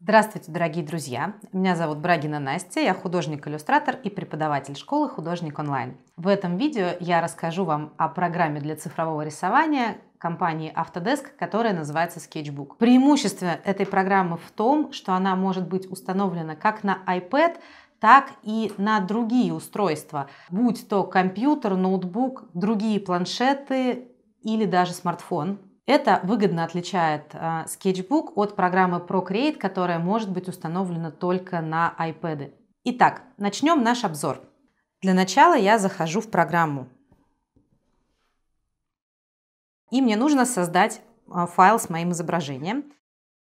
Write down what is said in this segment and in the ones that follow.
Здравствуйте, дорогие друзья! Меня зовут Брагина Настя, я художник-иллюстратор и преподаватель школы «Художник онлайн». В этом видео я расскажу вам о программе для цифрового рисования компании Autodesk, которая называется Sketchbook. Преимущество этой программы в том, что она может быть установлена как на iPad, так и на другие устройства, будь то компьютер, ноутбук, другие планшеты или даже смартфон. Это выгодно отличает Sketchbook э, от программы Procreate, которая может быть установлена только на iPad. Итак, начнем наш обзор. Для начала я захожу в программу. И мне нужно создать э, файл с моим изображением.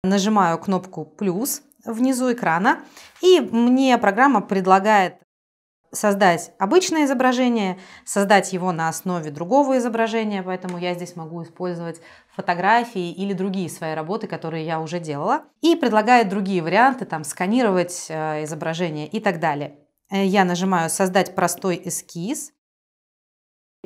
Нажимаю кнопку «плюс», внизу экрана, и мне программа предлагает создать обычное изображение, создать его на основе другого изображения, поэтому я здесь могу использовать фотографии или другие свои работы, которые я уже делала, и предлагает другие варианты, там сканировать э, изображение и так далее. Э, я нажимаю «Создать простой эскиз»,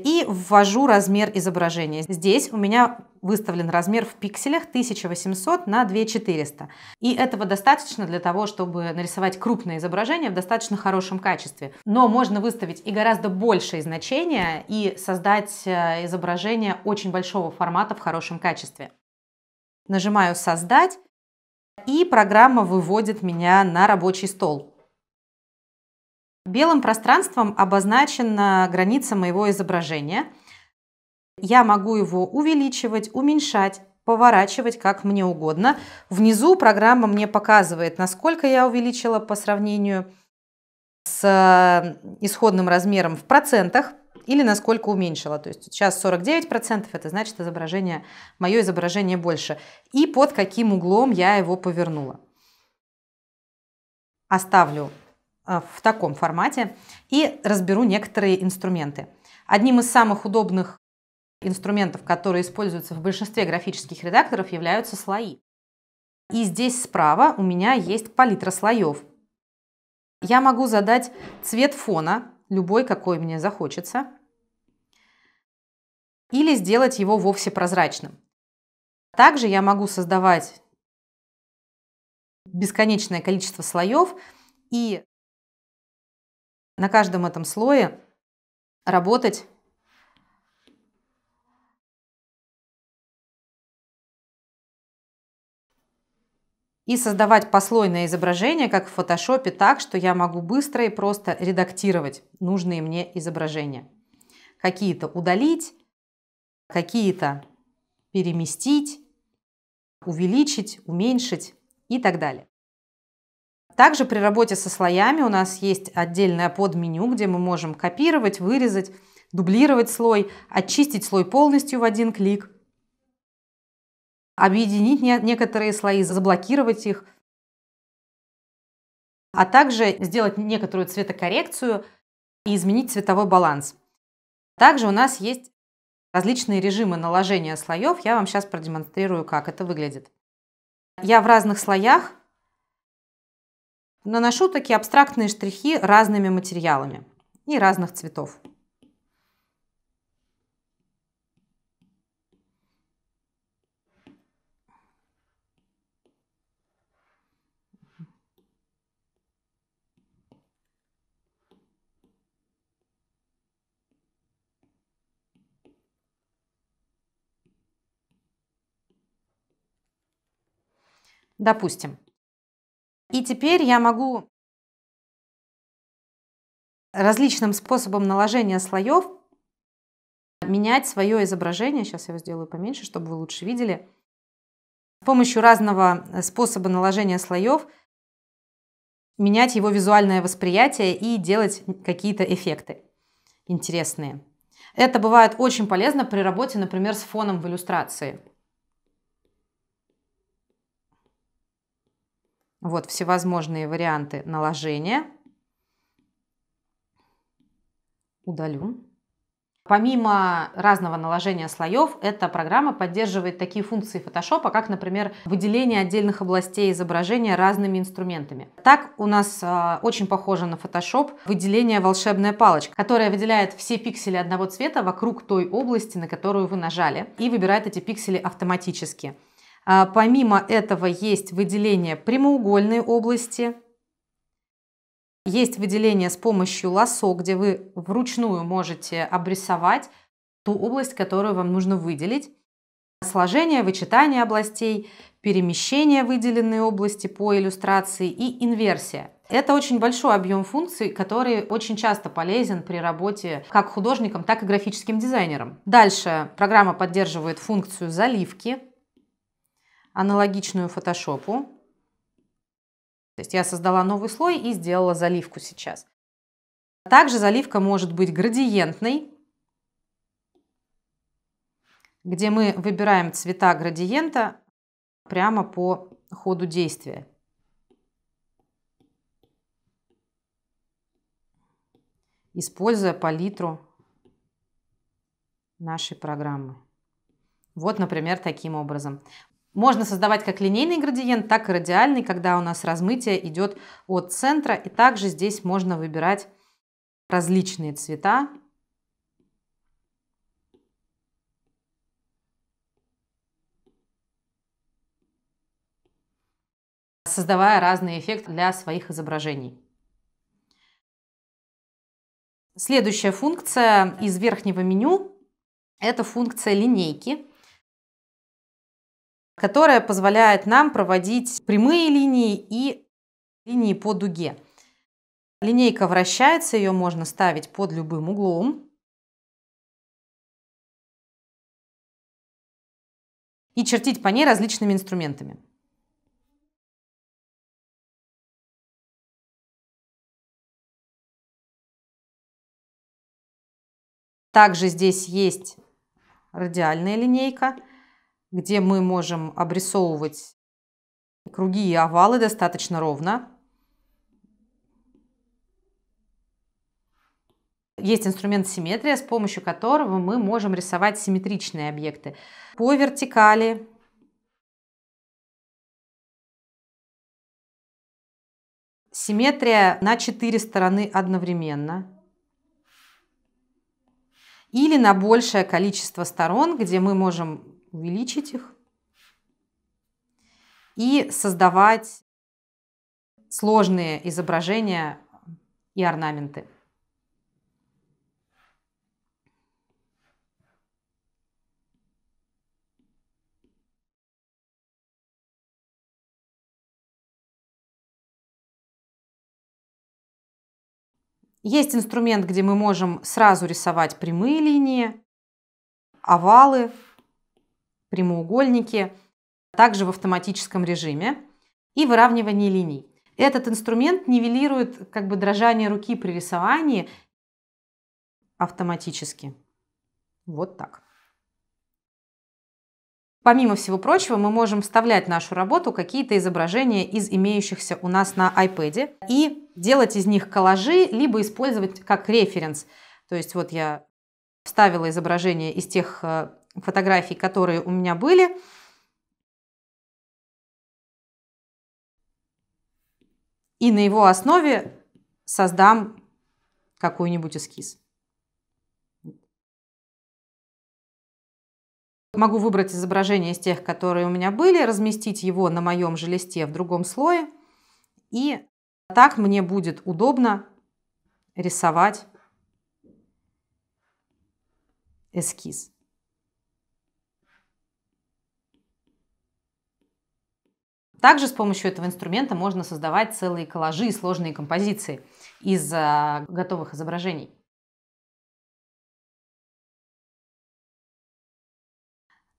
и ввожу размер изображения. Здесь у меня выставлен размер в пикселях 1800 на 2400. И этого достаточно для того, чтобы нарисовать крупное изображение в достаточно хорошем качестве. Но можно выставить и гораздо большее значение и создать э, изображение очень большого формата в хорошем качестве. Нажимаю «Создать» и программа выводит меня на рабочий стол. Белым пространством обозначена граница моего изображения. Я могу его увеличивать, уменьшать, поворачивать как мне угодно. Внизу программа мне показывает, насколько я увеличила по сравнению с э, исходным размером в процентах или насколько уменьшила. То есть сейчас 49%, это значит изображение, мое изображение больше. И под каким углом я его повернула. Оставлю Э, в таком формате и разберу некоторые инструменты. Одним из самых удобных инструментов, которые используются в большинстве графических редакторов, являются слои. И здесь справа у меня есть палитра слоев. Я могу задать цвет фона, любой, какой мне захочется, или сделать его вовсе прозрачным. Также я могу создавать бесконечное количество слоев и на каждом этом слое работать и создавать послойное изображение, как в фотошопе, так, что я могу быстро и просто редактировать нужные мне изображения. Какие-то удалить, какие-то переместить, увеличить, уменьшить и так далее. Также при работе со слоями у нас есть отдельное подменю, где мы можем копировать, вырезать, дублировать слой, очистить слой полностью в один клик, объединить некоторые слои, заблокировать их, а также сделать некоторую цветокоррекцию и изменить цветовой баланс. Также у нас есть различные режимы наложения слоев. Я вам сейчас продемонстрирую, как это выглядит. Я в разных слоях Наношу такие абстрактные штрихи разными материалами и разных цветов. Допустим, и теперь я могу различным способом наложения слоев менять свое изображение. Сейчас я его сделаю поменьше, чтобы вы лучше видели. С помощью разного э, способа наложения слоев менять его визуальное восприятие и делать какие-то эффекты интересные. Это бывает очень полезно при работе, например, с фоном в иллюстрации. Вот всевозможные варианты наложения. Удалю. Помимо разного наложения слоев, эта программа поддерживает такие функции Photoshop, как, например, выделение отдельных областей изображения разными инструментами. Так у нас э, очень похоже на Photoshop выделение волшебная палочка, которая выделяет все пиксели одного цвета вокруг той области, на которую вы нажали, и выбирает эти пиксели автоматически. А, помимо этого есть выделение прямоугольной области, есть выделение с помощью лассо, где вы вручную можете обрисовать ту область, которую вам нужно выделить. Сложение, вычитание областей, перемещение выделенной области по иллюстрации и инверсия. Это очень большой объем функций, который очень часто полезен при работе как художником, так и графическим дизайнером. Дальше программа поддерживает функцию заливки аналогичную фотошопу. То есть я создала новый слой и сделала заливку сейчас. Также заливка может быть градиентной, где мы выбираем цвета градиента прямо по ходу действия. используя палитру нашей программы. Вот, например, таким образом. Можно создавать как линейный градиент, так и радиальный, когда у нас размытие идет от центра. И также здесь можно выбирать различные цвета. создавая разный эффект для своих изображений. Следующая функция из верхнего меню – это функция линейки которая позволяет нам проводить прямые линии и линии по дуге. Линейка вращается, ее можно ставить под любым углом. И чертить по ней различными инструментами. Также здесь есть радиальная линейка – где мы можем обрисовывать круги и овалы достаточно ровно. Есть инструмент симметрия, с помощью которого мы можем рисовать симметричные объекты по вертикали. Симметрия на четыре стороны одновременно или на большее количество сторон, где мы можем увеличить их и создавать сложные изображения и орнаменты. Есть инструмент, где мы можем сразу рисовать прямые линии, овалы, прямоугольники, также в автоматическом режиме и выравнивание линий. Этот инструмент нивелирует как бы дрожание руки при рисовании автоматически. Вот так. Помимо всего прочего, мы можем вставлять в нашу работу какие-то изображения из имеющихся у нас на iPad и делать из них коллажи, либо использовать как референс. То есть вот я вставила изображение из тех э, фотографий, которые у меня были. И на его основе создам какой-нибудь эскиз. Могу выбрать изображение из тех, которые у меня были, разместить его на моем же листе в другом слое. И так мне будет удобно рисовать эскиз. Также с помощью этого инструмента можно создавать целые коллажи и сложные композиции из э, готовых изображений.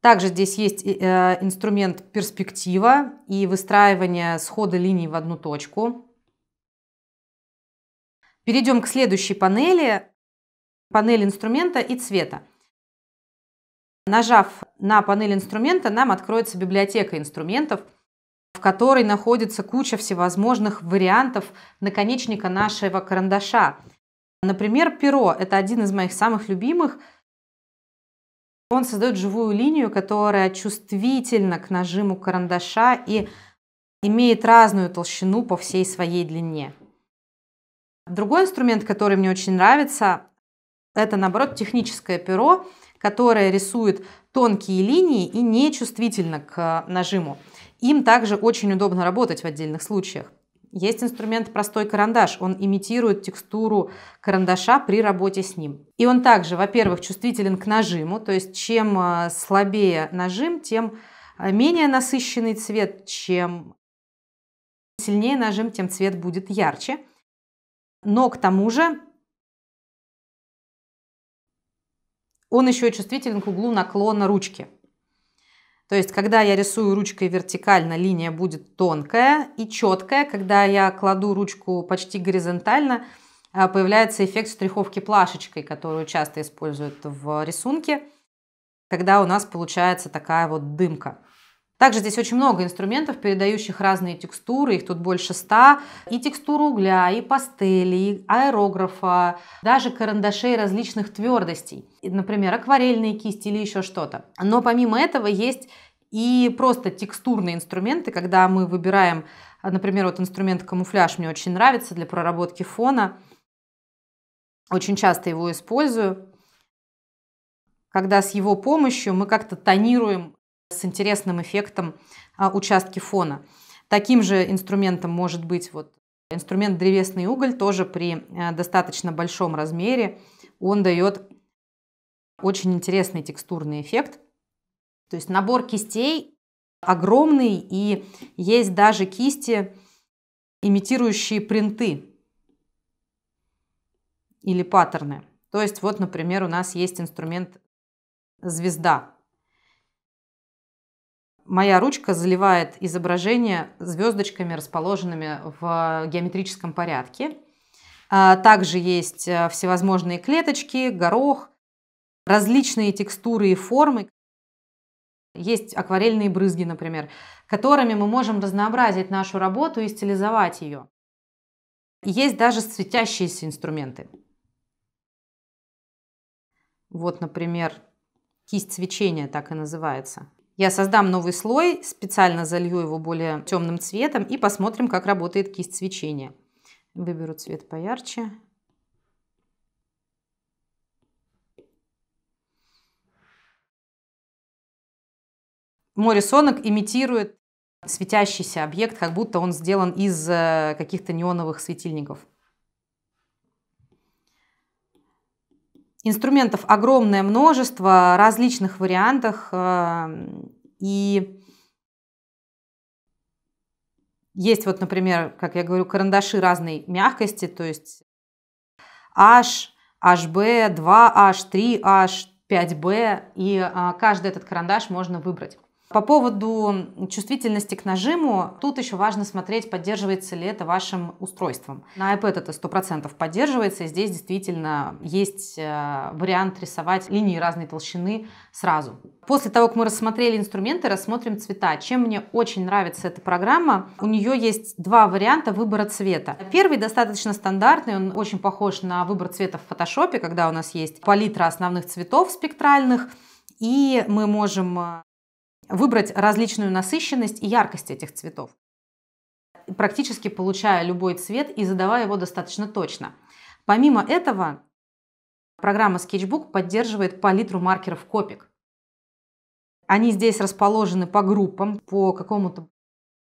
Также здесь есть э, инструмент перспектива и выстраивание схода линий в одну точку. Перейдем к следующей панели, панель инструмента и цвета. Нажав на панель инструмента, нам откроется библиотека инструментов – в которой находится куча всевозможных вариантов наконечника нашего карандаша. Например, перо – это один из моих самых любимых. Он создает живую линию, которая чувствительна к нажиму карандаша и имеет разную толщину по всей своей длине. Другой инструмент, который мне очень нравится, это, наоборот, техническое перо – которая рисует тонкие линии и не чувствительна к э, нажиму. Им также очень удобно работать в отдельных случаях. Есть инструмент «Простой карандаш». Он имитирует текстуру карандаша при работе с ним. И он также, во-первых, чувствителен к нажиму, то есть чем э, слабее нажим, тем э, менее насыщенный цвет, чем сильнее нажим, тем цвет будет ярче. Но к тому же Он еще и чувствителен к углу наклона ручки. То есть, когда я рисую ручкой вертикально, линия будет тонкая и четкая. Когда я кладу ручку почти горизонтально, а, появляется эффект штриховки плашечкой, которую часто используют в рисунке, когда у нас получается такая вот дымка. Также здесь очень много инструментов, передающих разные текстуры, их тут больше ста. И текстуру угля, и пастели, и аэрографа, даже карандашей различных твердостей. Например, акварельные кисти или еще что-то. Но помимо этого есть и просто текстурные инструменты, когда мы выбираем, например, вот инструмент камуфляж мне очень нравится для проработки фона. Очень часто его использую. Когда с его помощью мы как-то тонируем с интересным эффектом а, участки фона. Таким же инструментом может быть вот инструмент древесный уголь, тоже при а, достаточно большом размере. Он дает очень интересный текстурный эффект. То есть набор кистей огромный, и есть даже кисти, имитирующие принты или паттерны. То есть вот, например, у нас есть инструмент звезда моя ручка заливает изображение звездочками, расположенными в э, геометрическом порядке. А, также есть э, всевозможные клеточки, горох, различные текстуры и формы. Есть акварельные брызги, например, которыми мы можем разнообразить нашу работу и стилизовать ее. Есть даже светящиеся инструменты. Вот, например, кисть свечения так и называется – я создам новый слой, специально залью его более темным цветом и посмотрим, как работает кисть свечения. Выберу цвет поярче. Море сонок имитирует светящийся объект, как будто он сделан из э, каких-то неоновых светильников. Инструментов огромное множество, различных вариантах. Э, и есть вот, например, как я говорю, карандаши разной мягкости, то есть H, HB, 2H, 3H, 5B, и а, каждый этот карандаш можно выбрать. По поводу чувствительности к нажиму, тут еще важно смотреть, поддерживается ли это вашим устройством. На iPad это 100% поддерживается, и здесь действительно есть э, вариант рисовать линии разной толщины сразу. После того, как мы рассмотрели инструменты, рассмотрим цвета. Чем мне очень нравится эта программа, у нее есть два варианта выбора цвета. Первый достаточно стандартный, он очень похож на выбор цвета в Photoshop, когда у нас есть палитра основных цветов спектральных, и мы можем э, выбрать различную насыщенность и яркость этих цветов, практически получая любой цвет и задавая его достаточно точно. Помимо этого, программа Sketchbook поддерживает палитру маркеров Copic. Они здесь расположены по группам, по какому-то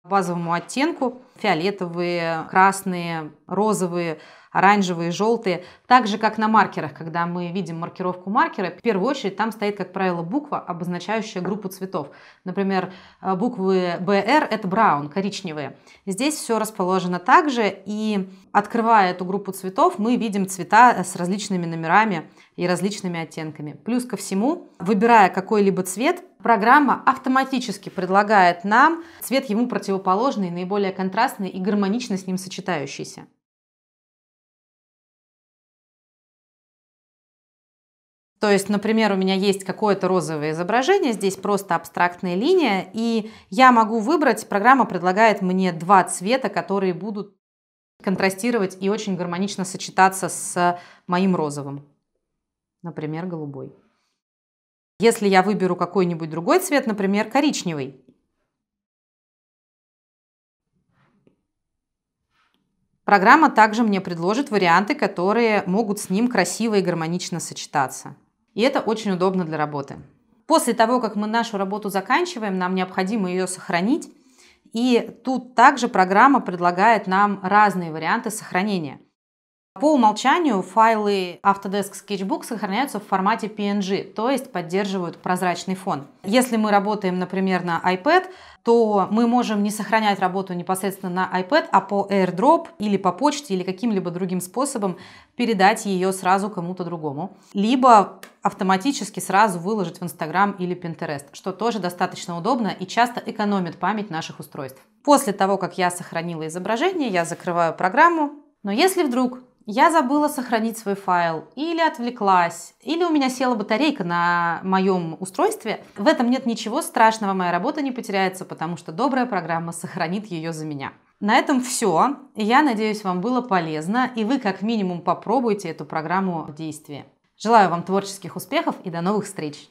базовому оттенку. Фиолетовые, красные, розовые – оранжевые, желтые. Так же, как на маркерах, когда мы видим маркировку маркера, в первую очередь там стоит, как правило, буква, обозначающая группу цветов. Например, э, буквы BR – это браун, коричневые. Здесь все расположено так же, и открывая эту группу цветов, мы видим цвета э, с различными номерами и различными оттенками. Плюс ко всему, выбирая какой-либо цвет, программа автоматически предлагает нам цвет ему противоположный, наиболее контрастный и гармонично с ним сочетающийся. То есть, например, у меня есть какое-то розовое изображение, здесь просто абстрактная линия, и я могу выбрать, программа предлагает мне два цвета, которые будут контрастировать и очень гармонично сочетаться с моим розовым, например, голубой. Если я выберу какой-нибудь другой цвет, например, коричневый, Программа также мне предложит варианты, которые могут с ним красиво и гармонично сочетаться. И это очень удобно для работы. После того, как мы нашу работу заканчиваем, нам необходимо ее сохранить. И тут также программа предлагает нам разные варианты сохранения. По умолчанию файлы Autodesk Sketchbook сохраняются в формате PNG, то есть поддерживают прозрачный фон. Если мы работаем, например, на iPad, то мы можем не сохранять работу непосредственно на iPad, а по AirDrop или по почте или каким-либо другим способом передать ее сразу кому-то другому. Либо автоматически сразу выложить в Instagram или Pinterest, что тоже достаточно удобно и часто экономит память наших устройств. После того, как я сохранила изображение, я закрываю программу. Но если вдруг я забыла сохранить свой файл, или отвлеклась, или у меня села батарейка на моем устройстве. В этом нет ничего страшного, моя работа не потеряется, потому что добрая программа сохранит ее за меня. На этом все. Я надеюсь, вам было полезно, и вы как минимум попробуйте эту программу в действии. Желаю вам творческих успехов и до новых встреч!